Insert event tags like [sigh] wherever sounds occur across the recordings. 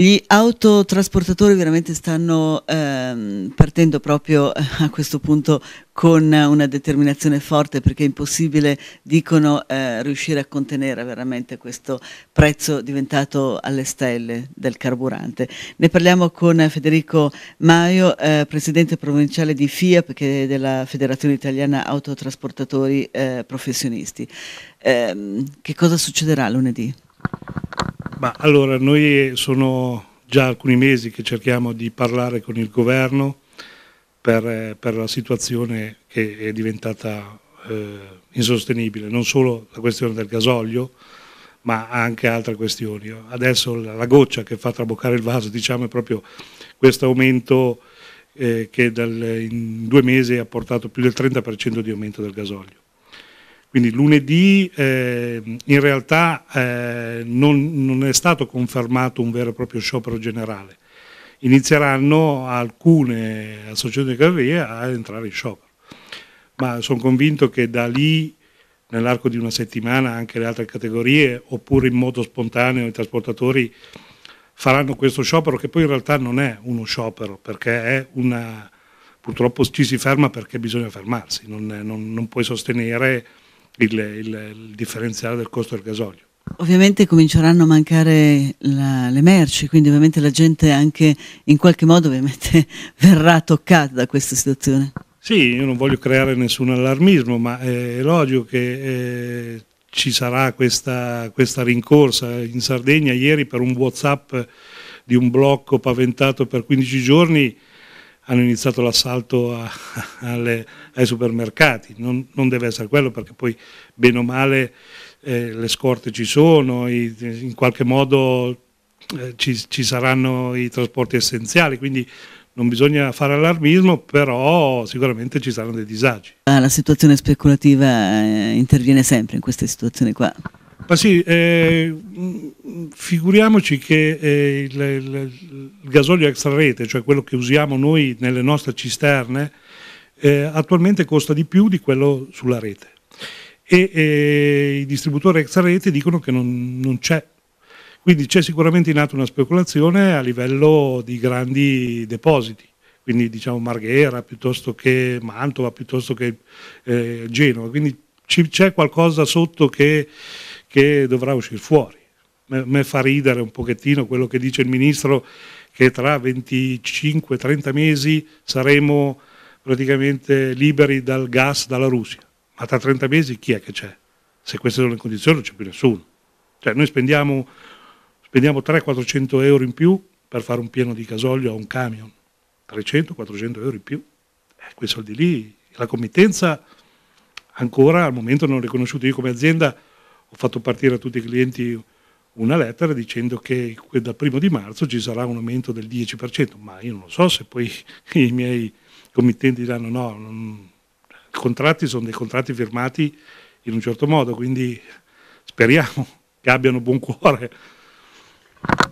Gli autotrasportatori veramente stanno ehm, partendo proprio eh, a questo punto con una determinazione forte perché è impossibile, dicono, eh, riuscire a contenere veramente questo prezzo diventato alle stelle del carburante. Ne parliamo con Federico Maio, eh, presidente provinciale di FIAP, che è della Federazione Italiana Autotrasportatori eh, Professionisti. Ehm, che cosa succederà lunedì? Ma allora, noi sono già alcuni mesi che cerchiamo di parlare con il governo per, eh, per la situazione che è diventata eh, insostenibile, non solo la questione del gasolio, ma anche altre questioni. Adesso la, goccia che fa traboccare il vaso diciamo, è proprio questo aumento eh, che dal, in due mesi ha portato più del 30% di aumento del gasolio. Quindi lunedì eh, in realtà eh, non, non, è stato confermato un vero e proprio sciopero generale. Inizieranno alcune associazioni di categoria a entrare in sciopero. Ma sono convinto che da lì, nell'arco di una settimana, anche le altre categorie, oppure in modo spontaneo i trasportatori faranno questo sciopero, che poi in realtà non è uno sciopero, perché è una... Purtroppo ci si ferma perché bisogna fermarsi, non, non, non puoi sostenere il, il, il differenziale del costo del gasolio. Ovviamente cominceranno a mancare la, le merci, quindi ovviamente la gente anche in qualche modo [laughs] verrà toccata da questa situazione. Sì, io non voglio creare nessun allarmismo, ma è logico che eh, ci sarà questa, questa, rincorsa. In Sardegna ieri per un Whatsapp di un blocco paventato per 15 giorni hanno iniziato l'assalto [laughs] ai supermercati, non, non, deve essere quello perché poi bene o male eh, le scorte ci sono, i, in qualche modo eh, ci, ci saranno i trasporti essenziali, quindi non bisogna fare allarmismo, però sicuramente ci saranno dei disagi. Ah, la situazione speculativa eh, interviene sempre in queste situazioni qua. Ma sì, eh, figuriamoci che eh, il, il, il, gasolio extra rete, cioè quello che usiamo noi nelle nostre cisterne, eh, attualmente costa di più di quello sulla rete. E eh, i distributori extra rete dicono che non, non c'è. Quindi c'è sicuramente in atto una speculazione a livello di grandi depositi quindi diciamo Marghera piuttosto che Mantova, piuttosto che eh, Genova, quindi c'è qualcosa sotto che che dovrà uscire fuori. A me fa ridere un pochettino quello che dice il ministro che tra 25-30 mesi saremo praticamente liberi dal gas dalla Russia. Ma tra 30 mesi chi è che c'è? Se queste sono le condizioni non c'è più nessuno. Cioè noi spendiamo, spendiamo 300-400 euro in più per fare un pieno di gasolio a un camion. 300-400 euro in più. Eh, quei soldi lì, la committenza ancora al momento non riconosciuta. Io come azienda ho fatto partire a tutti i clienti una lettera dicendo che dal primo di marzo ci sarà un aumento del 10%, ma io non lo so se poi [laughs] i miei committenti diranno no, non, i contratti sono dei contratti firmati in un certo modo, quindi speriamo che abbiano buon cuore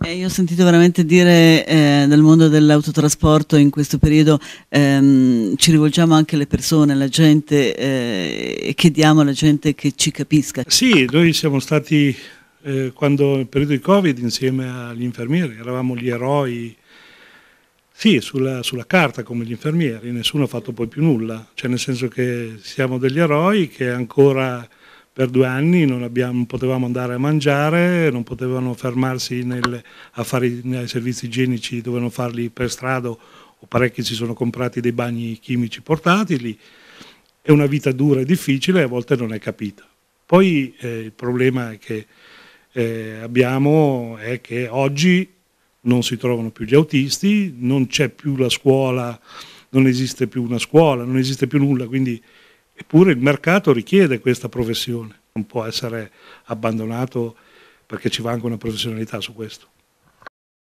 eh, io ho sentito veramente dire eh, nel mondo dell'autotrasporto in questo periodo ehm, ci rivolgiamo anche alle persone, alla gente eh, e chiediamo alla gente che ci capisca. Sì, noi siamo stati eh, quando nel periodo di Covid insieme agli infermieri, eravamo gli eroi, sì, sulla, sulla carta come gli infermieri, nessuno ha fatto poi più nulla, cioè nel senso che siamo degli eroi che ancora per due anni non abbiamo, potevamo andare a mangiare, non potevano fermarsi nelle, a fare i servizi igienici, dovevano farli per strada o parecchi si sono comprati dei bagni chimici portatili. È una vita dura e difficile, a volte non è capita. Poi eh, il problema che eh, abbiamo è che oggi non si trovano più gli autisti, non c'è più la scuola, non esiste più una scuola, non esiste più nulla, quindi eppure il mercato richiede questa professione non può essere abbandonato perché ci va anche una professionalità su questo.